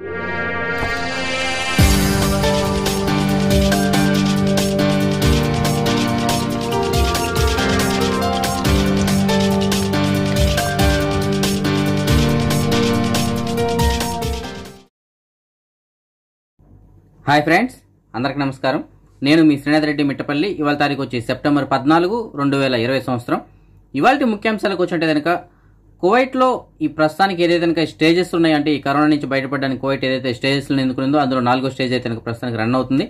hi friends అందరికి నమస్కారం నేను మీ శ్రీనాథ్ రెడ్డి మిట్టపల్లి ఇవాళ తారీఖు వచ్చి సెప్టెంబర్ పద్నాలుగు రెండు వేల ఇరవై సంవత్సరం ఇవాళ ముఖ్యాంశాలకు వచ్చేట కనుక లో ఈ ప్రస్తుతానికి ఏదైతే కనుక స్టేజెస్ ఉన్నాయంటే ఈ కరోనా నుంచి బయటపడడానికి కువైట్ ఏదైతే స్టేజెస్ ఎన్నుకుందో అందులో నాలుగో స్టేజ్ అయితే ప్రస్తుతానికి రన్ అవుతుంది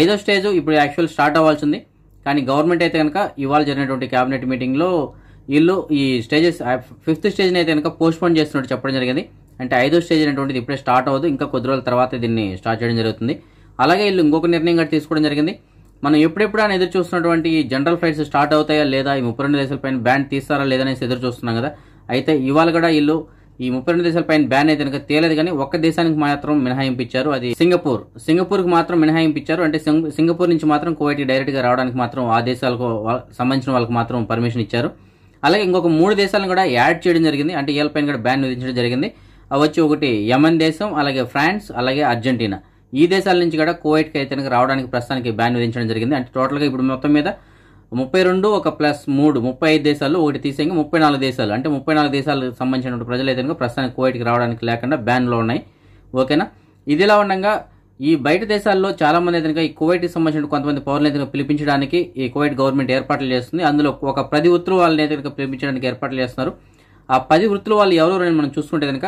ఐదో స్టేజ్ ఇప్పుడు యాక్చువల్ స్టార్ట్ అవ్వాల్సి ఉంది కానీ గవర్నమెంట్ అయితే కనుక ఇవాళ జరిగినటువంటి క్యాబినెట్ మీటింగ్లో వీళ్ళు ఈ స్టేజెస్ ఫిఫ్త్ స్టేజ్ని అయితే కనుక పోన్ చేస్తున్నట్టు చెప్పడం జరిగింది అంటే ఐదో స్టేజ్ అనేటువంటిది ఇప్పుడే స్టార్ట్ అవ్వదు ఇంకా కొద్ది రోజుల తర్వాత దీన్ని స్టార్ట్ చేయడం జరుగుతుంది అలాగే వీళ్ళు ఇంకొక నిర్ణయం కూడా తీసుకోవడం జరిగింది మనం ఎప్పుడెప్పుడు అని ఎదురు చూస్తున్నటువంటి జనరల్ ఫ్లైట్స్ స్టార్ట్ అవుతాయా లేదా ఈ ముప్పై రెండు దేశాలపైన బ్యాన్ తీస్తారా లేదనేసి ఎదురు చూస్తున్నాం కదా అయితే ఇవాళ కూడా వీళ్ళు ఈ ముప్పై రెండు దేశాల పైన బ్యాన్ అయితే కనుక తేలేదు కానీ ఒక్క దేశానికి మాత్రం మినహాయింపించారు అది సింగపూర్ సింగపూర్ కు మాత్రం మినహాయింపించారు అంటే సింగపూర్ నుంచి మాత్రం కువైట్ డైరెక్ట్ గా రావడానికి మాత్రం ఆ దేశాలకు సంబంధించిన వాళ్ళకి మాత్రం పర్మిషన్ ఇచ్చారు అలాగే ఇంకొక మూడు దేశాలను కూడా యాడ్ చేయడం జరిగింది అంటే వీళ్ళపైన కూడా బ్యాన్ విధించడం జరిగింది వచ్చి ఒకటి యమన్ దేశం అలాగే ఫ్రాన్స్ అలాగే అర్జెంటీనా ఈ దేశాల నుంచి కూడా కి అయితే రావడానికి ప్రస్తుతానికి బ్యాన్ విధించడం జరిగింది అంటే టోటల్గా ఇప్పుడు మొత్తం మీద ముప్పై రెండు ఒక ప్లస్ మూడు ముప్పై ఐదు దేశాలు ఒకటి తీసేయంగా ముప్పై నాలుగు దేశాలు అంటే ముప్పై నాలుగు దేశాలకు సంబంధించినటువంటి ప్రజలు అయితే ప్రస్తుతానికి కోవిడ్కి రావడానికి లేకుండా బ్యాన్లో ఉన్నాయి ఓకేనా ఇదిలా ఉండగా ఈ బయట దేశాల్లో చాలా మంది అయితే ఈ కోవిడ్కి సంబంధించిన కొంతమంది పౌరులు అయితే పిలిపించడానికి ఈ కోవిడ్ గవర్నమెంట్ ఏర్పాట్లు చేస్తుంది అందులో ఒక పది వృత్తులు వాళ్ళని అయితే పిలిపించడానికి ఏర్పాట్లు చేస్తున్నారు ఆ పది వృత్తులు వాళ్ళు ఎవరు మనం చూసుకుంటే కనుక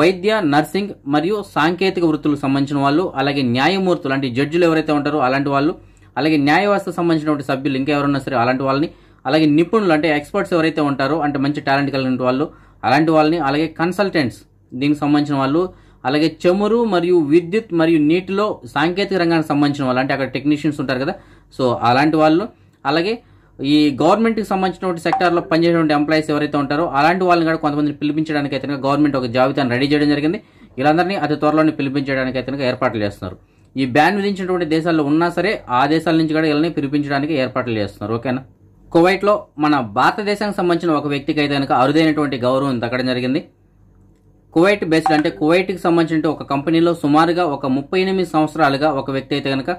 వైద్య నర్సింగ్ మరియు సాంకేతిక వృత్తులకు సంబంధించిన వాళ్ళు అలాగే న్యాయమూర్తులు అంటే జడ్జిలు ఎవరైతే ఉంటారో అలాంటి వాళ్ళు అలాగే న్యాయ సంబంధించినటువంటి సభ్యులు ఇంకా సరే అలాంటి వాళ్ళని అలాగే నిపుణులు అంటే ఎక్స్పర్ట్స్ ఎవరైతే ఉంటారో అంటే మంచి టాలెంట్ కలిగిన వాళ్ళు అలాంటి వాళ్ళని అలాగే కన్సల్టెంట్స్ దీనికి సంబంధించిన వాళ్ళు అలాగే చమురు మరియు విద్యుత్ మరియు నీటిలో సాంకేతిక రంగానికి సంబంధించిన వాళ్ళు అంటే అక్కడ టెక్నీషియన్స్ ఉంటారు కదా సో అలాంటి వాళ్ళు అలాగే ఈ గవర్నమెంట్కి సంబంధించినటువంటి సెక్టార్లో పనిచేసేటువంటి ఎంప్లాయీస్ ఎవరైతే ఉంటారో అలాంటి వాళ్ళని కూడా కొంతమందిని పిలిపించడానికి అయితే గవర్నమెంట్ ఒక జాబితాను రెడీ చేయడం జరిగింది వీళ్ళందరినీ అతి త్వరలోనే పిలిపించడానికి అయితే ఏర్పాట్లు చేస్తున్నారు ఈ బ్యాన్ విధించినటువంటి దేశాల్లో ఉన్నా సరే ఆ దేశాల నుంచి కూడా వీళ్ళని పిలిపించడానికి ఏర్పాట్లు చేస్తున్నారు ఓకేనా కువైట్లో మన భారతదేశానికి సంబంధించిన ఒక వ్యక్తికి అయితే కనుక అరుదైనటువంటి గౌరవం దక్కడం జరిగింది కువైట్ బేస్డ్ అంటే కువైట్కి సంబంధించిన ఒక కంపెనీలో సుమారుగా ఒక ముప్పై ఎనిమిది సంవత్సరాలుగా ఒక వ్యక్తి అయితే కనుక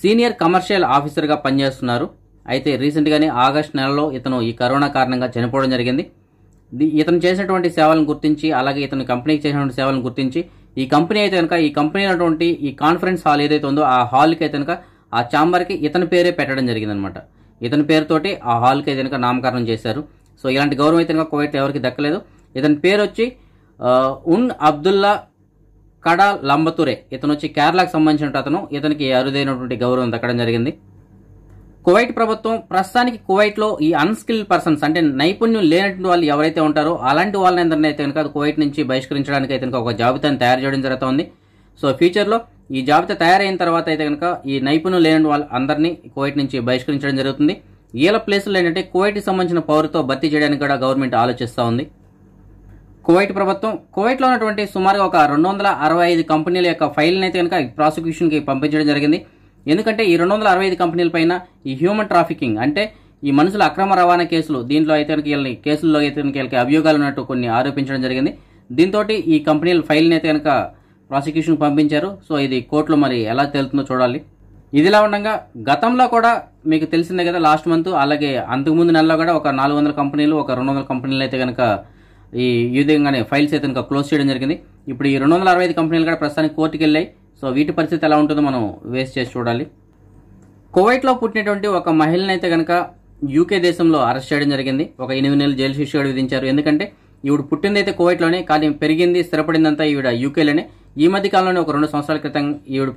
సీనియర్ కమర్షియల్ ఆఫీసర్గా పనిచేస్తున్నారు అయితే రీసెంట్గానే ఆగస్ట్ నెలలో ఇతను ఈ కరోనా కారణంగా చనిపోవడం జరిగింది ఇతను చేసినటువంటి సేవలను గుర్తించి అలాగే ఇతను కంపెనీకి చేసినటువంటి సేవలను గుర్తించి ఈ కంపెనీ అయితే కనుక ఈ కంపెనీ అటువంటి ఈ కాన్ఫరెన్స్ హాల్ ఏదైతే ఉందో ఆ హాల్కి అయితే కనుక ఆ ఛాంబర్కి ఇతని పేరే పెట్టడం జరిగిందనమాట ఇతని పేరుతోటి ఆ హాల్కి అయితే కనుక నామకరణం చేశారు సో ఇలాంటి గౌరవం అయితే కనుక కువైట్ ఎవరికి దక్కలేదు ఇతని పేరు వచ్చి ఉన్ అబ్దుల్లా కడా లంబతురే ఇతను వచ్చి కేరళకు సంబంధించిన అతను ఇతనికి అరుదైనటువంటి గౌరవం దక్కడం జరిగింది కువైట్ ప్రభుత్వం ప్రస్తుతానికి కువైట్లో ఈ అన్స్కిల్డ్ పర్సన్స్ అంటే నైపుణ్యం లేనటువంటి వాళ్ళు ఎవరైతే ఉంటారో అలాంటి వాళ్ళని అయితే కనుక కువైట్ నుంచి బహిష్కరించడానికి అయితే ఒక జాబితాను తయారు చేయడం జరుగుతుంది సో ఫ్యూచర్లో ఈ జాబితా తయారైన తర్వాత అయితే కనుక ఈ నైపుణ్యం లేని వాళ్ళు అందరినీ కువైట్ నుంచి బహిష్కరించడం జరుగుతుంది వీళ్ళ ప్లేసులు ఏంటంటే కువైట్కి సంబంధించిన పౌరుతో భర్తీ చేయడానికి కూడా గవర్నమెంట్ ఆలోచిస్తూ ఉంది కువైట్ ప్రభుత్వం కువైట్లో ఉన్నటువంటి సుమారుగా ఒక రెండు వందల అరవై ఐదు కంపెనీల యొక్క ఫైల్ని అయితే కనుక ప్రాసిక్యూషన్కి పంపించడం జరిగింది ఎందుకంటే ఈ రెండు వందల అరవై ఐదు కంపెనీలపైన ఈ హ్యూమన్ ట్రాఫికింగ్ అంటే ఈ మనుషుల అక్రమ రవాణా కేసులు దీంట్లో అయితే వెళ్ళి కేసుల్లో అయితే వెళ్ళి అభియోగాలు ఉన్నట్టు కొన్ని ఆరోపించడం జరిగింది దీంతో ఈ కంపెనీల ఫైల్ని అయితే కనుక ప్రాసిక్యూషన్ పంపించారు సో ఇది కోర్టులో మరి ఎలా తేలుతుందో చూడాలి ఇదిలా ఉండగా గతంలో కూడా మీకు తెలిసిందే కదా లాస్ట్ మంత్ అలాగే అంతకుముందు నెలలో కూడా ఒక నాలుగు వందల కంపెనీలు ఒక రెండు వందల కంపెనీలు అయితే కనుక ఈ విధంగానే ఫైల్స్ అయితే కనుక క్లోజ్ చేయడం జరిగింది ఇప్పుడు ఈ రెండు వందల అరవై ఐదు కంపెనీలు కూడా ప్రస్తుతానికి కోర్టుకు వెళ్ళాయి సో వీటి పరిస్థితి ఎలా ఉంటుందో మనం వేస్ట్ చేసి చూడాలి కువైట్లో పుట్టినటువంటి ఒక మహిళనైతే కనుక యూకే దేశంలో అరెస్ట్ చేయడం జరిగింది ఒక ఎనిమిది నెలలు జైలు శిక్ష విధించారు ఎందుకంటే ఈవిడ పుట్టిందైతే కువైట్లోనే కానీ పెరిగింది స్థిరపడిందంతా ఈవిడ యూకేలోనే ఈ మధ్య కాలంలోనే ఒక రెండు సంవత్సరాల క్రితం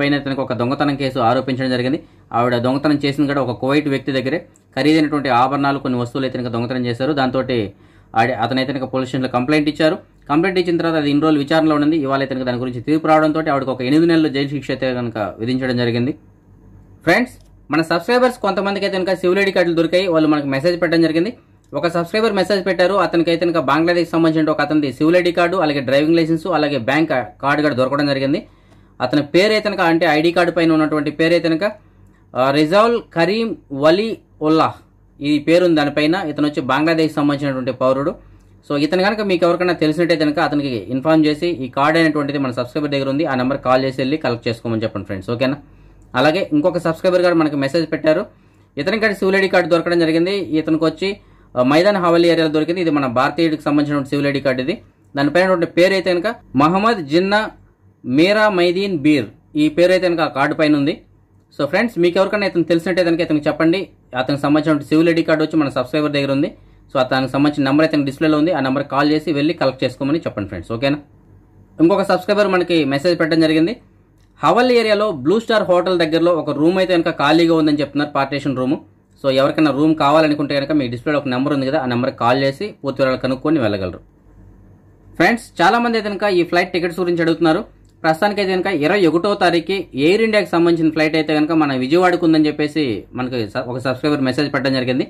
పైన తనకు ఒక దొంగతనం కేసు ఆరోపించడం జరిగింది ఆవిడ దొంగతనం చేసిన కూడా ఒక కువైట్ వ్యక్తి దగ్గరే ఖరీదైనటువంటి ఆభరణాలు కొన్ని వస్తువులు అయితే దొంగతనం చేశారు దాంతో అతనైతే కనుక పోలీస్ స్టేషన్లో కంప్లైంట్ ఇచ్చారు కంప్లైంట్ ఇచ్చిన తర్వాత అది ఇన్ని రోజులు విచారణలో ఉంది ఇవాళ అయితే దాని గురించి తీర్పు రావడంతో ఆవిడకి ఒక ఎనిమిది నెలలు జైలు శిక్ష అయితే కనుక విధించడం జరిగింది ఫ్రెండ్స్ మన సబ్స్క్రైబర్స్ కొంతమందికి అయితే కనుక సివిల్ ఐడి కార్డులు దొరికాయి వాళ్ళు మనకు మెసేజ్ పెట్టడం జరిగింది ఒక సబ్స్క్రైబర్ మెసేజ్ పెట్టారు అతనికి అయితే కనుక బంగ్లాదేశ్ సంబంధించిన ఒక అతనిది సివిల్ ఐడి కార్డు అలాగే డ్రైవింగ్ లైసెన్స్ అలాగే బ్యాంక్ కార్డు కూడా దొరకడం జరిగింది అతని పేరు అయితే అంటే ఐడి కార్డు పైన ఉన్నటువంటి పేరు అయితే కనుక రిజాల్ కరీం వలీ ఉల్లాహ్ ఈ పేరుంది దానిపైన ఇతను వచ్చి బంగ్లాదేశ్ సంబంధించినటువంటి పౌరుడు సో ఇతను కనుక మీకు ఎవరికైనా తెలిసినట్టయితే కనుక అతనికి ఇన్ఫార్మ్ చేసి ఈ కార్డ్ అనేటువంటిది మన సబ్స్క్రైబర్ దగ్గర ఉంది ఆ నెంబర్ కాల్ చేసి వెళ్ళి కలెక్ట్ చేసుకోమని చెప్పండి ఫ్రెండ్స్ ఓకేనా అలాగే ఇంకొక సబ్స్క్రైబర్ గారు మనకి మెసేజ్ పెట్టారు ఇతని కానీ సివిల్ ఐడి కార్డు దొరకడం జరిగింది ఇతనికి వచ్చి మైదాన్ హవలి ఏరియాలో దొరికింది ఇది మన భారతీయుడికి సంబంధించిన సివిల్ ఐడి కార్డు ఇది దానిపైన పేరు అయితే కనుక మహమ్మద్ జిన్నా మీరా మైదీన్ బీర్ ఈ పేరు అయితే కనుక ఆ కార్డు పైన ఉంది సో ఫ్రెండ్స్ మీకు ఎవరికైనా ఇతను తెలిసినట్టే కనుక ఇతను చెప్పండి అతనికి సంబంధించిన సివిల్ ఐడి కార్డు వచ్చి మన సబ్స్క్రైబర్ దగ్గర ఉంది సో అతనికి సంబంధించిన నెంబర్ అయితే డిస్ప్లేలో ఉంది ఆ నెంబర్ కాల్ చేసి వెళ్ళి కలెక్ట్ చేసుకోమని చెప్పండి ఫ్రెండ్స్ ఓకేనా ఇంకొక సబ్స్క్రైబర్ మనకి మెసేజ్ పెట్టడం జరిగింది హవల్ ఏరియాలో బ్లూ స్టార్ హోటల్ దగ్గరలో ఒక రూమ్ అయితే కనుక ఖాళీగా ఉందని చెప్తున్నారు పార్టీషన్ రూము సో ఎవరికైనా రూమ్ కావాలనుకుంటే కనుక మీ డిస్ప్లేలో ఒక నెంబర్ ఉంది కదా ఆ నెంబర్కి కాల్ చేసి పూర్తి వివరాలు కనుక్కొని వెళ్ళగలరు ఫ్రెండ్స్ చాలామంది అయితే కనుక ఈ ఫ్లైట్ టికెట్స్ గురించి అడుగుతున్నారు ప్రస్తుతానికి అయితే కనుక ఇరవై ఒకటో తారీఖు ఎయిర్ ఇండియాకి సంబంధించిన ఫ్లైట్ అయితే కనుక మన విజయవాడకు ఉందని చెప్పేసి మనకి ఒక సబ్స్క్రైబర్ మెసేజ్ పెట్టడం జరిగింది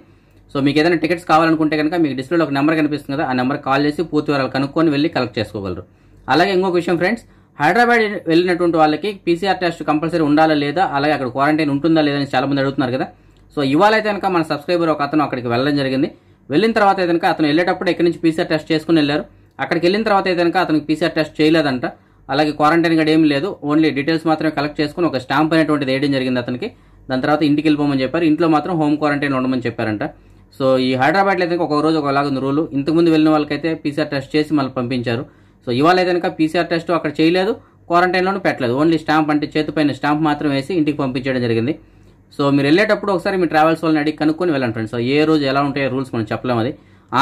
సో మీకు ఏదైనా టికెట్స్ కావాలనుకుంటే కనుక మీకు డిస్ప్లేలో ఒక నెంబర్ కనిపిస్తుంది కదా ఆ నెంబర్ కాల్ చేసి పూర్తి వివరాలు కనుక్కొని వెళ్ళి కలెక్ట్ చేసుకోగలరు అలాగే ఇంకొక విషయం ఫ్రెండ్స్ హైదరాబాద్ వెళ్ళినటువంటి వాళ్ళకి పీసీఆర్ టెస్ట్ కంపల్సరీ ఉండాలా లేదా అలాగే అక్కడ క్వారంటైన్ ఉంటుందా లేదని చాలా మంది అడుగుతున్నారు కదా సో ఇవాళైతే కనుక మన సబ్స్క్రైబర్ ఒక అతను అక్కడికి వెళ్ళడం జరిగింది వెళ్ళిన తర్వాత అయితే కనుక అతను వెళ్ళేటప్పుడు ఎక్కడి నుంచి పీసీఆర్ టెస్ట్ చేసుకుని వెళ్ళారు అక్కడికి వెళ్ళిన తర్వాత అయితే కనుక అతనికి పీసీఆర్ టెస్ట్ చేయలేదంట అలాగే క్వారంటైన్ గడి ఏమీ లేదు ఓన్లీ డీటెయిల్స్ మాత్రమే కలెక్ట్ చేసుకుని ఒక స్టాంప్ అనేటువంటిది వేయడం జరిగింది అతనికి దాని తర్వాత ఇంటికి వెళ్ళిపోమని చెప్పారు ఇంట్లో మాత్రం హోమ్ క్వారంటైన్ ఉండమని చెప్పారంట సో ఈ హైదరాబాద్లో అయితే ఒక రోజు ఒకలాగ ఉంది రూలు ఇంతకుముందు వెళ్ళిన వాళ్ళకైతే పీసీఆర్ టెస్ట్ చేసి మళ్ళీ పంపించారు సో ఇవాళ అయితే కనుక పీసీఆర్ టెస్ట్ అక్కడ చేయలేదు క్వారంటైన్లోనూ పెట్టలేదు ఓన్లీ స్టాంప్ అంటే చేతిపైన స్టాంప్ మాత్రం వేసి ఇంటికి పంపించడం జరిగింది సో మీరు వెళ్ళేటప్పుడు ఒకసారి మీ ట్రావెల్స్ వాళ్ళని అడిగి కనుక్కొని వెళ్ళండి ఫ్రెండ్స్ సో ఏ రోజు ఎలా ఉంటాయో రూల్స్ మనం చెప్పలేము అది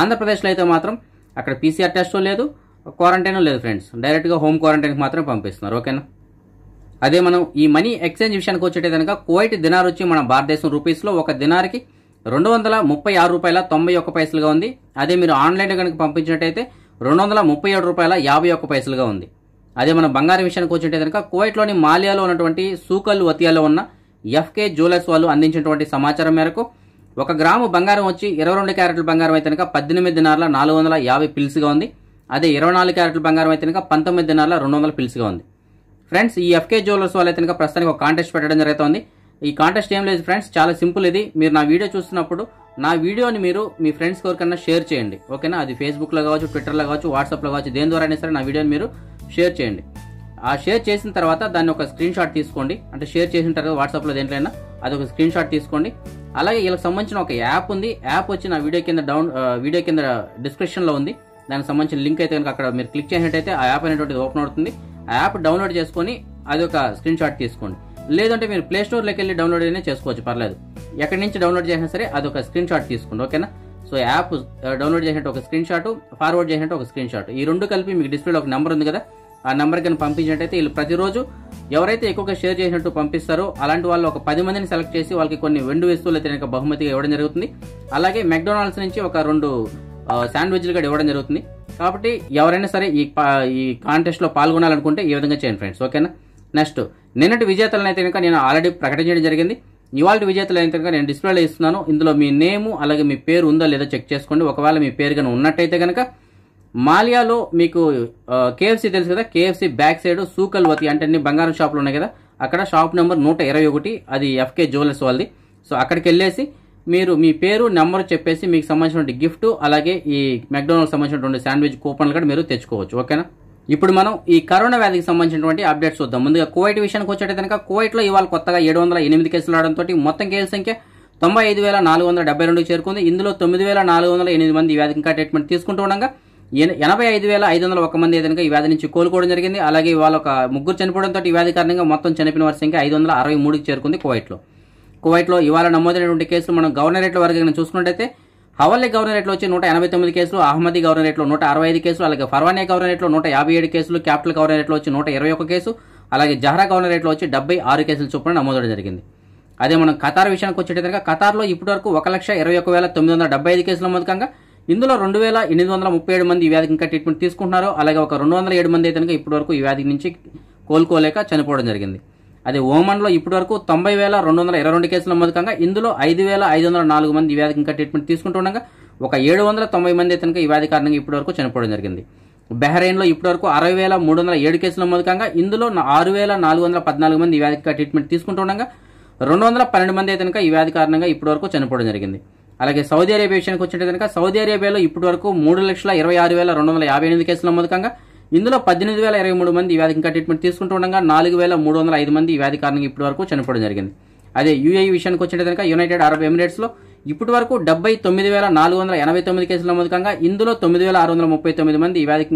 ఆంధ్రప్రదేశ్లో అయితే మాత్రం అక్కడ పీసీఆర్ టెస్ట్ లేదు క్వారంటైన్ లేదు ఫ్రెండ్స్ డైరెక్ట్గా హోమ్ క్వారంటైన్కి మాత్రమే పంపిస్తున్నారు ఓకేనా అదే మనం ఈ మనీ ఎక్స్చేంజ్ విషయానికి వచ్చేటే కనుక కోయిట్ దినార్ వచ్చి మన భారతదేశం రూపీస్లో ఒక దినార్కి రెండు వందల ముప్పై ఆరు రూపాయల తొంభై ఒక్క పైసలుగా ఉంది అదే మీరు ఆన్లైన్లో కనుక పంపించినట్టయితే రెండు వందల ముప్పై ఏడు రూపాయల యాభై ఒక్క పైసలుగా ఉంది అదే మనం బంగారం విషయానికి వచ్చినట్టే కనుక కోయిట్లోని మాలియాలో ఉన్నటువంటి సూకల్ వతియాలో ఉన్న ఎఫ్కే జ్యువెలర్స్ వాళ్ళు అందించినటువంటి సమాచారం మేరకు ఒక గ్రాము బంగారం వచ్చి ఇరవై రెండు క్యారెట్ల బంగారం అయితే కనుక పద్దెనిమిది దినార్ల నాలుగు వందల యాభై పిల్స్గా ఉంది అదే ఇరవై నాలుగు క్యారెట్ల బంగారం అయితే కనుక పంతొమ్మిది రెండు వందల పిలుసుగా ఉంది ఫ్రెండ్స్ ఈ ఎఫ్కే జ్యువెలర్స్ వాళ్ళు అయితే కనుక ప్రస్తుతానికి ఒక కాంటెస్ట్ పెట్టడం జరుగుతుంది ఈ కాంటెస్ట్ ఏం లేదు ఫ్రెండ్స్ చాలా సింపుల్ ఇది మీరు నా వీడియో చూస్తున్నప్పుడు నా వీడియోని మీరు మీ ఫ్రెండ్స్ కోరికన్నా షేర్ చేయండి ఓకేనా అది ఫేస్బుక్లో కావచ్చు ట్విట్టర్లో కావచ్చు వాట్సాప్లో కావచ్చు దేని ద్వారా అయినా సరే నా వీడియోని మీరు షేర్ చేయండి ఆ షేర్ చేసిన తర్వాత దాన్ని ఒక స్క్రీన్ షాట్ తీసుకోండి అంటే షేర్ చేసిన తర్వాత వాట్సాప్లో దేంట్లైనా అది ఒక స్క్రీన్ షాట్ తీసుకోండి అలాగే వీళ్ళకి సంబంధించిన ఒక యాప్ ఉంది యాప్ వచ్చి నా వీడియో కింద డౌన్ వీడియో కింద డిస్క్రిప్షన్లో ఉంది దానికి సంబంధించిన లింక్ అయితే కనుక అక్కడ మీరు క్లిక్ చేసినట్టయితే ఆ యాప్ అనేటువంటిది ఓపెన్ అవుతుంది ఆ యాప్ డౌన్లోడ్ చేసుకొని అది ఒక స్క్రీన్ షాట్ తీసుకోండి లేదంటే మీరు ప్లే స్టోర్లోకి వెళ్ళి డౌన్లోడ్ అయినా చేసుకోవచ్చు పర్లేదు ఎక్కడి నుంచి డౌన్లోడ్ చేసినా సరే అది ఒక స్క్రీన్ షాట్ తీసుకోండి ఓకేనా సో యాప్ డౌన్లోడ్ చేసినట్టు ఒక స్క్రీన్ షాట్ ఫార్వర్డ్ చేసినట్టు ఒక స్క్రీన్ షాట్ ఈ రెండు కలిపి మీకు డిస్ప్లేలో ఒక నెంబర్ ఉంది కదా ఆ నెంబర్ కనుక పంపించినట్టయితే వీళ్ళు ప్రతిరోజు ఎవరైతే ఎక్కువగా షేర్ చేసినట్టు పంపిస్తారో అలాంటి వాళ్ళు ఒక పది మందిని సెలెక్ట్ చేసి వాళ్ళకి కొన్ని వెండు వస్తువులు అయితే బహుమతిగా ఇవ్వడం జరుగుతుంది అలాగే మెక్డొనాల్డ్స్ నుంచి ఒక రెండు శాండ్విచ్లు కూడా ఇవ్వడం జరుగుతుంది కాబట్టి ఎవరైనా సరే ఈ ఈ కాంటెస్ట్లో పాల్గొనాలనుకుంటే ఈ విధంగా చేయండి ఫ్రెండ్స్ ఓకేనా నెక్స్ట్ నిన్నటి విజేతలను అయితే కనుక నేను ఆల్రెడీ ప్రకటించడం జరిగింది ఇవాళ విజేతలు అయితే కనుక నేను డిస్ప్లేలో ఇస్తున్నాను ఇందులో మీ నేము అలాగే మీ పేరు ఉందా లేదా చెక్ చేసుకోండి ఒకవేళ మీ పేరు కనుక ఉన్నట్టయితే కనుక మాలియాలో మీకు కేఎఫ్సీ తెలుసు కదా కేఎఫ్సీ బ్యాక్ సైడ్ సూకల్వతి అంటే అన్ని బంగారం షాపులు ఉన్నాయి కదా అక్కడ షాప్ నెంబర్ నూట ఇరవై ఒకటి అది ఎఫ్కే జ్యువెలర్స్ వాళ్ళది సో అక్కడికి వెళ్ళేసి మీరు మీ పేరు నెంబర్ చెప్పేసి మీకు సంబంధించిన గిఫ్ట్ అలాగే ఈ మెక్డోనల్డ్ సంబంధించినటువంటి శాండ్విచ్ కూపన్లు కూడా మీరు తెచ్చుకోవచ్చు ఓకేనా ఇప్పుడు మనం ఈ కరోనా వ్యాధికి సంబంధించినటువంటి అప్డేట్స్ చూద్దాం ముందుగా కువైట్ విషయానికి వచ్చేట కనుక లో ఇవాళ కొత్తగా ఏడు వందల ఎనిమిది కేసులు రావడంతో మొత్తం కేసుల సంఖ్య తొంభై ఐదు వేల నాలుగు వందల డెబ్బై రెండు చేరుకుంది ఇందులో తొమ్మిది వేల నాలుగు వందల ఎనిమిది మంది వ్యాధి ఇంకా ట్రీట్మెంట్ తీసుకుంటూ ఉండగా ఎనభై ఐదు వేల ఐదు వందల ఒక మంది ఏదైనా ఈ వ్యాధి నుంచి కోలుకోవడం జరిగింది అలాగే వాళ్ళ ఒక ముగ్గురు చనిపోవడంతో ఈ వ్యాధి కారణంగా మొత్తం చనిపోయిన వారి సంఖ్య ఐదు వందల అరవై మూడుకి చేరుకుంది కువైట్లో కువైట్లో ఇవాళ నమోదైనటువంటి కేసులు మనం గవర్నరేట్ల వరకు కనుక చూసుకున్నట్టయితే హవల్లీ గవర్నరేట్లో వచ్చి నూట ఎనభై తొమ్మిది కేసులు అహ్మదీ గవర్నరేట్లో నూట అరవై ఐదు కేసులు అలాగే ఫర్వానే గవర్నరేట్లో నూట యాభై ఏడు కేసులు క్యాపిటల్ గవర్నరేట్లో వచ్చి నూట ఇరవై ఒక కేసు అలాగే జహరా గవర్నరేట్లో వచ్చి డెబ్బై ఆరు కేసులు చొప్పున నమోదవడం జరిగింది అదే మనం ఖతార్ విషయానికి వచ్చేటంటే ఖతార్లో ఇప్పటి వరకు ఒక లక్ష ఇరవై ఒక వేల తొమ్మిది వందల డెబ్బై ఐదు కేసులు నమోదుకంగా ఇందులో రెండు వేల ఎనిమిది వందల ముప్పై ఏడు మంది ఈ వ్యాధికి ఇంకా ట్రీట్మెంట్ తీసుకుంటున్నారు అలాగే ఒక రెండు వందల ఏడు మంది అయితే ఇప్పటి వరకు ఈ వ్యాధి నుంచి కోలుకోలేక చనిపోవడం జరిగింది లో ఓమన్లో ఇప్పటివరకు తొంభై వేల రెండు వందల ఇరవై రెండు కేసులు నమోదు కాగా ఇందులో ఐదు వేల ఐదు వందల నాలుగు మంది ఈ వ్యాధికి ఇంకా ట్రీట్మెంట్ తీసుకుంటుండగా ఒక ఏడు వందల తొంభై మంది అయితే ఈ వ్యాధి కారణంగా ఇప్పటి వరకు చనిపోవడం జరిగింది ఇప్పటి వరకు అరవై వేల మూడు వందల ఏడు కేసులు నమోదు కాగా ఇందులో ఆరు వేల నాలుగు వందల పద్నాలుగు మంది ఈ వ్యాధికి ట్రీట్మెంట్ తీసుకుంటుండగా రెండు వందల పన్నెండు మంది అయితే ఈ వ్యాధి కారణంగా ఇప్పటి వరకు చనిపోవడం జరిగింది అలాగే సౌదీ అరేబియా విషయానికి వచ్చినట్టు కనుక సౌదీ అరేబియాలో వరకు మూడు లక్షల ఇరవై ఆరు వేల రెండు వందల యాభై ఎనిమిది కేసులు నమోదు కాగా ఇందులో పద్దెనిమిది వేల ఇరవై మూడు మంది వ్యాధి ఇంకా ట్రీట్మెంట్ తీసుకుంటూ ఉండగా నాలుగు వేల మూడు వందల ఐదు మంది వ్యాధి కారణంగా ఇప్పటి వరకు చనిపోవడం జరిగింది అదే యూఏఈ విషయానికి వచ్చిన కనుక యునైటెడ్ అరబ్ ఎమిరేట్స్లో ఇప్పటి వరకు డెబ్బై తొమ్మిది వేల నాలుగు వందల ఎనభై తొమ్మిది కేసులు నమోదు ఇందులో తొమ్మిది వేల ఆరు వందల ముప్పై తొమ్మిది మంది ఈ వ్యాధికి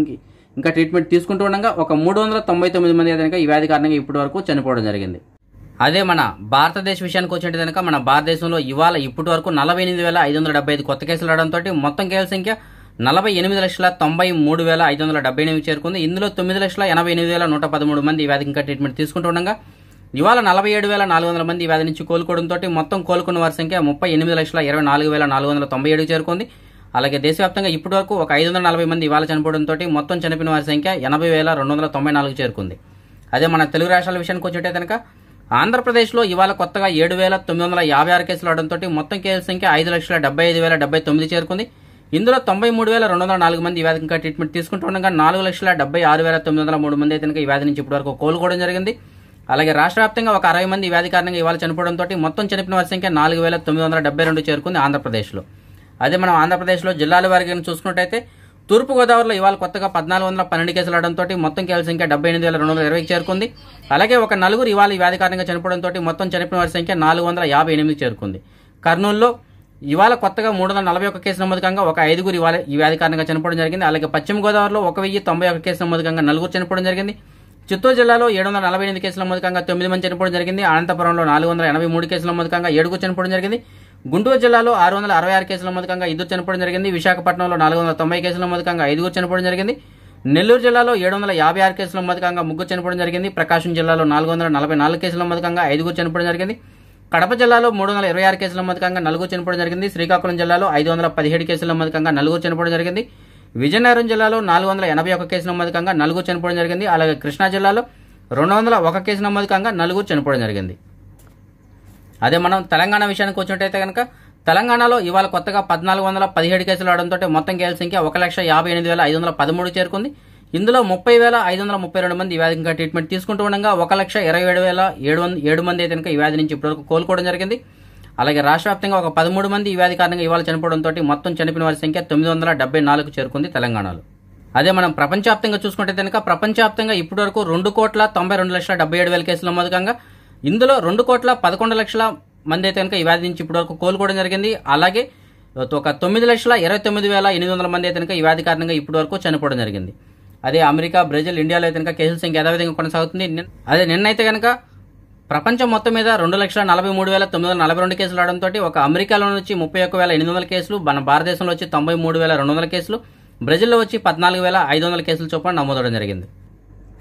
ఇంకా ట్రీట్మెంట్ తీసుకుంటూ ఉండగా ఒక మూడు వందల తొంభై తొమ్మిది మంది కనుక ఈ వ్యాధి కారణంగా ఇప్పటి వరకు చనిపోవడం జరిగింది అదే మన భారతదేశ విషయానికి వచ్చిన కనుక మన భారతదేశంలో ఇవాళ ఇప్పటి వరకు నలభై ఎనిమిది వేల ఐదు వందల డెబ్బై ఐదు కొత్త కేసులు రావడంతో మొత్తం కేసుల సంఖ్య నలభై ఎనిమిది లక్షల తొంభై మూడు వేల ఐదు వందల డెబ్బై ఎనిమిది చేరుకుంది ఇందులో తొమ్మిది లక్షల ఎనభై ఎనిమిది వేల నూట పదమూడు మంది ఈ వ్యాధికి ఇంకా ట్రీట్మెంట్ తీసుకుంటుండగా ఇవాళ నలభై ఏడు వేల నాలుగు వందల మంది ఈ వ్యాధి నుంచి కోలుకోవడంతో మొత్తం కోలుకున్న వారి సంఖ్య ముప్పై ఎనిమిది లక్షల ఇరవై నాలుగు వేల నాలుగు వందల తొంభై ఏడు చేరుకుంది అలాగే దేశవ్యాప్తంగా ఇప్పటి వరకు ఒక ఐదు వందల నలభై మంది ఇవాళ చనిపోవడంతో మొత్తం చనిపోయిన వారి సంఖ్య ఎనభై వేల రెండు వందల తొంభై నాలుగు చేరుకుంది అదే మన తెలుగు రాష్ట్రాల విషయానికి వచ్చేటే కనుక ఆంధ్రప్రదేశ్లో ఇవాళ కొత్తగా ఏడు వేల తొమ్మిది వందల యాభై ఆరు కేసులు అవడంతో మొత్తం కేసుల సంఖ్య ఐదు లక్షల డెబ్బై ఐదు వేల డెబ్బై తొమ్మిది చేరుకుంది ఇందులో తొంభై మూడు వేల రెండు వందల నాలుగు మంది ఈ వ్యాధి ఇంకా ట్రీట్మెంట్ తీసుకుంటుండగా నాలుగు లక్షల డెబ్బై ఆరు వేల తొమ్మిది వందల మూడు మంది అయితే ఈ వ్యాధి నుంచి వరకు కోలుకోవడం జరిగింది అలాగే రాష్ట్ర వ్యాప్తంగా ఒక అరవై మంది వ్యాధి కారణంగా ఇవాళ చనిపోవడంతో మొత్తం చనిపోయిన వారి సంఖ్య నాలుగు వేల తొమ్మిది వందల డెబ్బై రెండు చేరుకుంది ఆంధ్రప్రదేశ్లో అదే మనం ఆంధ్రప్రదేశ్లో జిల్లాల వారికి చూసుకున్నట్టయితే తూర్పుగోదావరిలో ఇవాళ కొత్తగా పద్నాలుగు వందల పన్నెండు కేసులు అవడంతో మొత్తం కేసుల సంఖ్య డెబ్బై ఎనిమిది వేల రెండు వందల ఇరవై చేరుకుంది అలాగే ఒక నలుగురు ఇవాళ ఈ వ్యాధి కారణంగా చనిపోవడంతో మొత్తం చనిపోయిన వారి సంఖ్య నాలుగు వందల యాభై ఎనిమిది చేరుకుంది కర్నూలులో ఇవాళ కొత్తగా మూడు వందల నలభై ఒక్క కేసు నమోదు కాగా ఒక ఐదుగురు ఇవాళ ఈ వ్యాధి కారణంగా చనిపోవడం జరిగింది అలాగే పశ్చిమ గోదావరిలో ఒక వెయ్యి తొంభై ఒక్క కేసు నమోదు కాగా నలుగురు చనిపోవడం జరిగింది చిత్తూరు జిల్లాలో ఏడు వందల నలభై ఎనిమిది కేసుల నమోదు కాగా తొమ్మిది మంది చనిపోవడం జరిగింది అనంతపురంలో నాలుగు వందల ఎనభై మూడు కేసుల నమోదు కాగా ఏడుగురు చనిపోవడం జరిగింది గుంటూరు జిల్లాలో ఆరు వందల అరవై ఆరు కేసుల నమోదు కాగా ఇద్దరు చనిపోవడం జరిగింది విశాఖపట్నంలో నాలుగు వందల తొంభై కేసుల నమోదు కాగా ఐదుగురు చనిపోవడం జరిగింది నెల్లూరు జిల్లాలో ఏడు వందల యాభై ఆరు కేసుల నమోదు కాగా ముగ్గురు చనిపోవడం జరిగింది ప్రకాశం జిల్లాలో నాలుగు వందల నలభై నాలుగు కేసుల నమోదు కాగా ఐదుగురు చనిపోవడం జరిగింది కడప జిల్లాలో మూడు వందల ఇరవై ఆరు కేసుల మధ్యంగా నలుగురు చనిపోవడం జరిగింది శ్రీకాకుళం జిల్లాలో ఐదు వందల పదిహేడు కేసుల మధ్యంగా నలుగురు చనిపోవడం జరిగింది విజయనగరం జిల్లాలో నాలుగు వందల ఎనభై ఒక కేసుల మధకంగా నలుగురు చనిపోవడం జరిగింది అలాగే కృష్ణా జిల్లాలో రెండు వందల ఒక కేసు నమోదుకంగా నలుగురు చనిపోవడం జరిగింది అదే మనం తెలంగాణ విషయానికి వచ్చినట్టయితే కనుక తెలంగాణలో ఇవాళ కొత్తగా పద్నాలుగు వందల పదిహేడు కేసులు రావడంతో మొత్తం కేసుల సంఖ్య ఒక లక్ష యాభై ఎనిమిది వేల ఐదు వందల పదమూడు చేరుకుంది ఇందులో ముప్పై వేల ఐదు వందల ముప్పై రెండు మంది ఈ వ్యాధి ఇంకా ట్రీట్మెంట్ తీసుకుంటూ ఉండగా ఒక లక్ష ఇరవై ఏడు వేల ఏడు వంద ఏడు మంది అయితే ఈ వ్యాధి నుంచి ఇప్పటివరకు కోలుకోవడం జరిగింది అలాగే రాష్ట్ర వ్యాప్తంగా ఒక పదమూడు మంది ఈ వ్యాధి కారణంగా ఇవాళ చనిపోవడంతో మొత్తం చనిపోయిన వారి సంఖ్య తొమ్మిది వందల డెబ్బై నాలుగు చేరుకుంది తెలంగాణలో అదే మనం ప్రపంచవ్యాప్తంగా చూసుకుంటే కనుక ప్రపంచవ్యాప్తంగా ఇప్పటి వరకు రెండు కోట్ల తొంభై రెండు లక్షల డెబ్బై ఏడు వేల కేసులు నమోదు కాగా ఇందులో రెండు కోట్ల పదకొండు లక్షల మంది అయితే కనుక ఈ వ్యాధి నుంచి ఇప్పటి వరకు కోలుకోవడం జరిగింది అలాగే ఒక తొమ్మిది లక్షల ఇరవై తొమ్మిది వేల ఎనిమిది వందల మంది అయితే కనుక ఈ వ్యాధి కారణంగా ఇప్పటి వరకు చనిపోవడం జరిగింది అదే అమెరికా బ్రెజిల్ ఇండియాలో అయితే కనుక కేసుల సంఖ్య యథావిధంగా కొనసాగుతుంది అదే నిన్నైతే కనుక ప్రపంచం మొత్తం మీద రెండు లక్షల నలభై మూడు వేల తొమ్మిది వందల నలభై రెండు కేసులు రావడంతో ఒక అమెరికాలో నుంచి ముప్పై ఒక్క వేల ఎనిమిది వందల కేసులు మన భారతదేశంలో వచ్చి తొంభై మూడు వేల రెండు వందల కేసులు బ్రెజిల్లో వచ్చి పద్నాలుగు వేల ఐదు వందల కేసులు చొప్పున నమోదవడం జరిగింది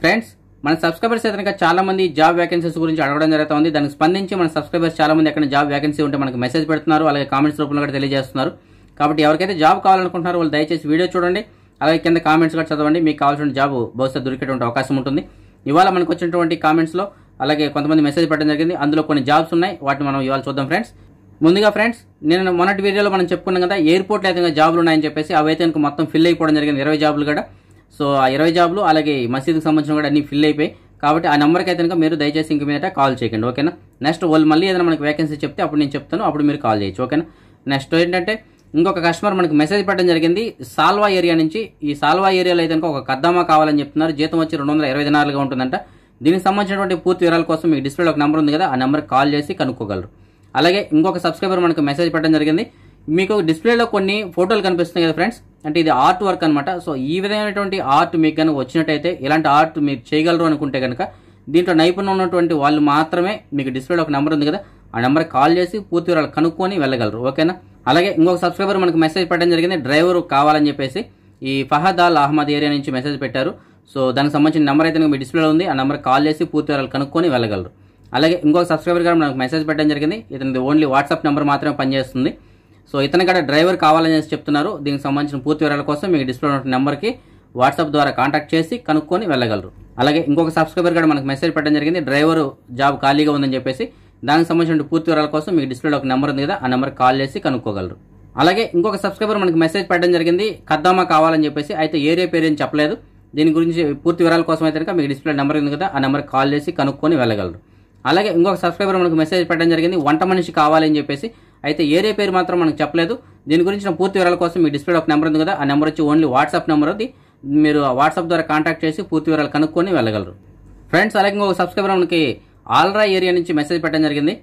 ఫ్రెండ్స్ మన సబ్స్క్రైబర్స్ అయితే చాలా మంది జాబ్ వ్యాకెన్సీస్ గురించి అడగడం జరుగుతుంది దానికి స్పందించి మన సబ్స్క్రైబర్స్ చాలా మంది ఎక్కడ జాబ్ వేకెన్సీ ఉంటే మనకు మెసేజ్ పెడుతున్నారు అలాగే కామెంట్స్ రూపంలో కూడా తెలియజేస్తున్నారు కాబట్టి ఎవరికైతే జాబ్ కావాలనుకుంటున్నారో వాళ్ళు దయచేసి వీడియో చూడండి అలాగే కింద కామెంట్స్ కూడా చదవండి మీకు కావాల్సిన జాబ్ బహుశా దొరికేటువంటి అవకాశం ఉంటుంది ఇవాళ మనకు వచ్చినటువంటి కామెంట్స్లో అలాగే కొంతమంది మెసేజ్ పెట్టడం జరిగింది అందులో కొన్ని జాబ్స్ ఉన్నాయి వాటిని మనం ఇవాళ చూద్దాం ఫ్రెండ్స్ ముందుగా ఫ్రెండ్స్ నేను మొన్నటి వీడియోలో మనం చెప్పుకున్నాం కదా ఎయిర్పోర్ట్లో అయితే జాబ్లు ఉన్నాయని చెప్పేసి అవైతే కనుక మొత్తం ఫిల్ అయిపోవడం జరిగింది ఇరవై జాబులు కూడా సో ఆ ఇరవై జాబ్లు అలాగే మసీదుకు సంబంధించిన కూడా అన్ని ఫిల్ అయిపోయి కాబట్టి ఆ నెంబర్కి అయితే మీరు దయచేసి ఇంక మీద కాల్ చేయకండి ఓకేనా నెక్స్ట్ వాళ్ళు మళ్ళీ ఏదైనా మనకి వేకెన్సీ చెప్తే అప్పుడు నేను చెప్తాను అప్పుడు మీరు కాల్ చేయొచ్చు ఓకేనా నెక్స్ట్ ఏంటంటే ఇంకొక కస్టమర్ మనకి మెసేజ్ పెట్టడం జరిగింది సాల్వా ఏరియా నుంచి ఈ సాల్వా ఏరియాలో అయితే ఒక కద్దామా కావాలని చెప్తున్నారు జీతం వచ్చి రెండు వందల ఇరవై దినాలుగా ఉంటుందంట దీనికి సంబంధించినటువంటి పూర్తి వివరాల కోసం మీకు డిస్ప్లేలో ఒక నెంబర్ ఉంది కదా ఆ నెంబర్కి కాల్ చేసి కనుక్కోగలరు అలాగే ఇంకొక సబ్స్క్రైబర్ మనకు మెసేజ్ పెట్టడం జరిగింది మీకు డిస్ప్లేలో కొన్ని ఫోటోలు కనిపిస్తున్నాయి కదా ఫ్రెండ్స్ అంటే ఇది ఆర్ట్ వర్క్ అనమాట సో ఈ విధమైనటువంటి ఆర్ట్ మీకు కనుక వచ్చినట్టయితే ఇలాంటి ఆర్ట్ మీరు చేయగలరు అనుకుంటే కనుక దీంట్లో నైపుణ్యం ఉన్నటువంటి వాళ్ళు మాత్రమే మీకు డిస్ప్లేలో ఒక నెంబర్ ఉంది కదా ఆ నెంబర్కి కాల్ చేసి పూర్తి వివరాలు కనుక్కొని వెళ్ళగలరు ఓకేనా అలాగే ఇంకొక సబ్స్క్రైబర్ మనకు మెసేజ్ పెట్టడం జరిగింది డ్రైవర్ కావాలని చెప్పేసి ఈ ఫహద్ అల్ అహ్మద్ ఏరియా నుంచి మెసేజ్ పెట్టారు సో దానికి సంబంధించిన నెంబర్ అయితే మీ డిస్ప్లేలో ఉంది ఆ నెంబర్ కాల్ చేసి పూర్తి వివరాలు కనుక్కొని వెళ్ళగలరు అలాగే ఇంకొక సబ్స్క్రైబర్ గారు మనకు మెసేజ్ పెట్టడం జరిగింది ఇతనిది ఓన్లీ వాట్సాప్ నెంబర్ మాత్రమే పనిచేస్తుంది సో ఇతని కూడా డ్రైవర్ కావాలని చెప్పి చెప్తున్నారు దీనికి సంబంధించిన పూర్తి వివరాల కోసం మీకు డిస్ప్లే ఉన్న నెంబర్కి వాట్సాప్ ద్వారా కాంటాక్ట్ చేసి కనుక్కొని వెళ్ళగలరు అలాగే ఇంకొక సబ్స్క్రైబర్ కూడా మనకు మెసేజ్ పెట్టడం జరిగింది డ్రైవర్ జాబ్ ఖాళీగా ఉందని చెప్పేసి దానికి సంబంధించిన పూర్తి వివరాల కోసం మీకు డిస్ప్లేలో ఒక నెంబర్ ఉంది కదా ఆ నెంబర్ కాల్ చేసి కనుక్కోగలరు అలాగే ఇంకొక సబ్స్క్రైబర్ మనకి మెసేజ్ పెట్టడం జరిగింది కద్దామా కావాలని చెప్పేసి అయితే ఏరియా పేరు ఏం చెప్పలేదు దీని గురించి పూర్తి వివరాల కోసం అయితే కనుక మీకు డిస్ప్లే నెంబర్ ఉంది కదా ఆ నెంబర్ కాల్ చేసి కనుక్కొని వెళ్ళగలరు అలాగే ఇంకొక సబ్స్క్రైబర్ మనకు మెసేజ్ పెట్టడం జరిగింది వంట మనిషి కావాలని చెప్పేసి అయితే ఏరియా పేరు మాత్రం మనకు చెప్పలేదు దీని గురించి పూర్తి వివరాల కోసం మీ డిస్ప్లే ఒక నెంబర్ ఉంది కదా ఆ నెంబర్ వచ్చి ఓన్లీ వాట్సాప్ నెంబర్ అది మీరు వాట్సాప్ ద్వారా కాంటాక్ట్ చేసి పూర్తి వివరాలు కనుక్కొని వెళ్ళగలరు ఫ్రెండ్స్ అలాగే ఇంకొక సబ్స్క్రైబర్ మనకి ఆల్రా ఏరియా నుంచి మెసేజ్ పెట్టడం జరిగింది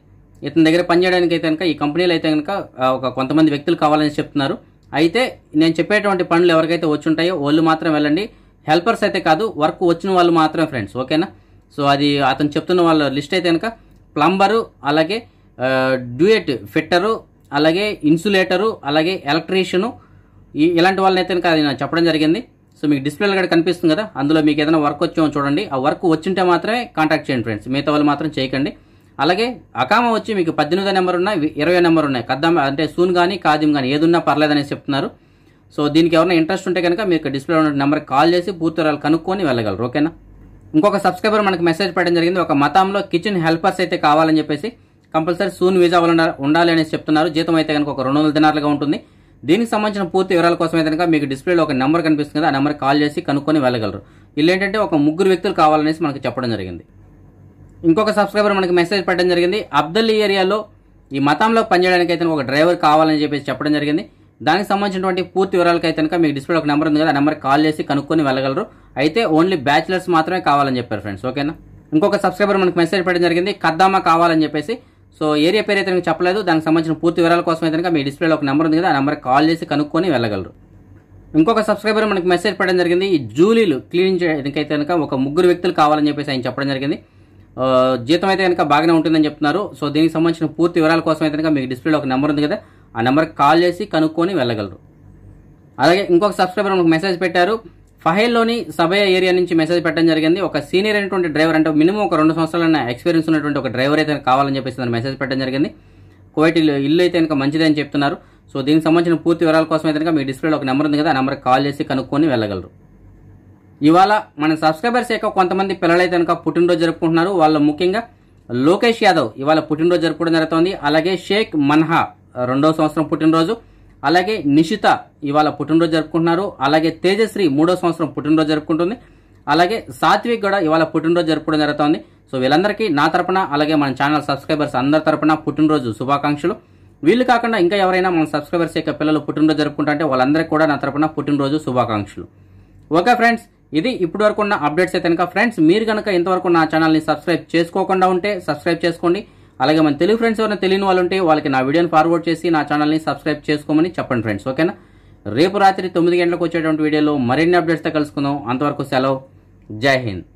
ఇతని దగ్గర పనిచేయడానికి అయితే కనుక ఈ కంపెనీలు అయితే కనుక ఒక కొంతమంది వ్యక్తులు కావాలని చెప్తున్నారు అయితే నేను చెప్పేటువంటి పనులు ఎవరికైతే వచ్చుంటాయో వాళ్ళు మాత్రం వెళ్ళండి హెల్పర్స్ అయితే కాదు వర్క్ వచ్చిన వాళ్ళు మాత్రమే ఫ్రెండ్స్ ఓకేనా సో అది అతను చెప్తున్న వాళ్ళ లిస్ట్ అయితే కనుక ప్లంబరు అలాగే డ్యూయేట్ ఫిట్టరు అలాగే ఇన్సులేటరు అలాగే ఎలక్ట్రీషియను ఇలాంటి వాళ్ళని అయితే కనుక అది చెప్పడం జరిగింది సో మీకు డిస్ప్లేలో కూడా కనిపిస్తుంది కదా అందులో మీకు ఏదైనా వర్క్ వచ్చామో చూడండి ఆ వర్క్ వచ్చింటే మాత్రమే కాంటాక్ట్ చేయండి ఫ్రెండ్స్ మిగతా వాళ్ళు మాత్రం చేయకండి అలాగే అకామ వచ్చి మీకు పద్దెనిమిదో నెంబర్ ఉన్నాయి ఇరవై నెంబర్ ఉన్నాయి కద్దాం అంటే సూన్ కానీ కాదిం కానీ ఏదున్నా పర్లేదనేసి చెప్తున్నారు సో దీనికి ఎవరైనా ఇంట్రెస్ట్ ఉంటే కనుక మీకు డిస్ప్లే ఉన్న నెంబర్కి కాల్ చేసి పూర్తి కనుక్కొని వెళ్ళగలరు ఓకేనా ఇంకొక సబ్స్క్రైబర్ మనకు మెసేజ్ పెట్టడం జరిగింది ఒక మతంలో కిచెన్ హెల్పర్స్ అయితే కావాలని చెప్పేసి కంపల్సరీ సూన్ వీజా ఉండాలి అనేసి చెప్తున్నారు జీతం అయితే కనుక ఒక రెండు వందల ఉంటుంది దీనికి సంబంధించిన పూర్తి వివరాల కోసం ఏదైనా మీకు డిస్ప్లేలో ఒక నెంబర్ కనిపిస్తుంది కదా ఆ నెంబర్ కాల్ చేసి కనుక్కొని వెళ్ళగలరు వీళ్ళు ఏంటంటే ఒక ముగ్గురు వ్యక్తులు కావాలనేసి మనకు చెప్పడం జరిగింది ఇంకొక సబ్స్క్రైబర్ మనకి మెసేజ్ పెట్టడం జరిగింది అబ్దల్ ఏరియాలో ఈ మతంలో పనిచేయడానికి అయితే ఒక డ్రైవర్ కావాలని చెప్పేసి చెప్పడం జరిగింది దానికి సంబంధించినటువంటి పూర్తి వివరాలకి అయితే కనుక మీకు డిస్ప్లే ఒక నెంబర్ ఉంది కదా ఆ నెంబర్ కాల్ చేసి కనుక్కొని వెళ్ళగలరు అయితే ఓన్లీ బ్యాచిలర్స్ మాత్రమే కావాలని చెప్పారు ఫ్రెండ్స్ ఓకేనా ఇంకొక సబ్స్క్రైబర్ మనకి మెసేజ్ పెట్టడం జరిగింది కద్దామా కావాలని చెప్పేసి సో ఏరియా పేరు అయితే చెప్పలేదు దానికి సంబంధించిన పూర్తి వివరాల కోసం అయితే మీ డిస్ప్లేలో ఒక నెంబర్ ఉంది కదా ఆ నెంబర్కి కాల్ చేసి కనుక్కొని వెళ్ళగలరు ఇంకొక సబ్స్క్రైబర్ మనకి మెసేజ్ పడడం జరిగింది ఈ జూలీలు క్లీన్ చేయడానికైతే కనుక ఒక ముగ్గురు వ్యక్తులు కావాలని చెప్పేసి ఆయన చెప్పడం జరిగింది జీతం అయితే కనుక బాగానే ఉంటుందని చెప్తున్నారు సో దీనికి సంబంధించిన పూర్తి వివరాల కోసం అయితే కనుక మీకు డిస్ప్లేలో ఒక నెంబర్ ఉంది కదా ఆ నెంబర్కి కాల్ చేసి కనుక్కొని వెళ్ళగలరు అలాగే ఇంకొక సబ్స్క్రైబర్ మనకు మెసేజ్ పెట్టారు ఫహేల్లోని సభయ ఏరియా నుంచి మెసేజ్ పెట్టడం జరిగింది ఒక సీనియర్ అయినటువంటి డ్రైవర్ అంటే మినిమం ఒక రెండు సంవత్సరాల ఎక్స్పీరియన్స్ ఉన్నటువంటి ఒక డ్రైవర్ అయితే కావాలని చెప్పేసి మెసేజ్ పెట్టడం జరిగింది కువైట్ ఇల్లు అయితే కనుక మంచిదే అని చెప్తున్నారు సో దీనికి సంబంధించిన పూర్తి వివరాల కోసం అయితే మీ డిస్ప్లేలో ఒక నెంబర్ ఉంది కదా ఆ నెంబర్కి కాల్ చేసి కనుక్కొని వెళ్ళగలరు ఇవాళ మన సబ్స్క్రైబర్స్ యొక్క కొంతమంది పిల్లలైతే కనుక పుట్టినరోజు జరుపుకుంటున్నారు వాళ్ళు ముఖ్యంగా లోకేష్ యాదవ్ ఇవాళ పుట్టినరోజు జరుపుకోవడం జరుగుతోంది అలాగే షేక్ మన్హా రెండో సంవత్సరం పుట్టినరోజు అలాగే నిషిత ఇవాళ పుట్టినరోజు జరుపుకుంటున్నారు అలాగే తేజశ్రీ మూడో సంవత్సరం పుట్టినరోజు జరుపుకుంటుంది అలాగే సాత్విక్ కూడా ఇవాళ పుట్టినరోజు జరుపుకోవడం జరుగుతుంది సో వీళ్ళందరికీ నా తరపున అలాగే మన ఛానల్ సబ్స్క్రైబర్స్ అందరి తరపున పుట్టినరోజు శుభాకాంక్షలు వీళ్ళు కాకుండా ఇంకా ఎవరైనా మన సబ్స్క్రైబర్స్ యొక్క పిల్లలు పుట్టినరోజు జరుపుకుంటుంటే వాళ్ళందరికీ కూడా నా తరపున పుట్టినరోజు శుభాకాంక్షలు ఓకే ఫ్రెండ్స్ ఇది ఇప్పటివరకు ఉన్న అప్డేట్స్ అయితే కనుక ఫ్రెండ్స్ మీరు కనుక ఇంతవరకు నా ఛానల్ని సబ్స్క్రైబ్ చేసుకోకుండా ఉంటే సబ్స్క్రైబ్ చేసుకోండి అలాగే మన తెలుగు ఫ్రెండ్స్ ఎవరైనా తెలియని వాళ్ళు ఉంటే వాళ్ళకి నా వీడియోని ఫార్వర్డ్ చేసి నా ఛానల్ని సబ్స్క్రైబ్ చేసుకోమని చెప్పండి ఫ్రెండ్స్ ఓకేనా రేపు రాత్రి తొమ్మిది గంటలకు వచ్చేటువంటి వీడియోలో మరిన్ని అప్డేట్స్తో కలుసుకుందాం అంతవరకు సెలవు జై హింద్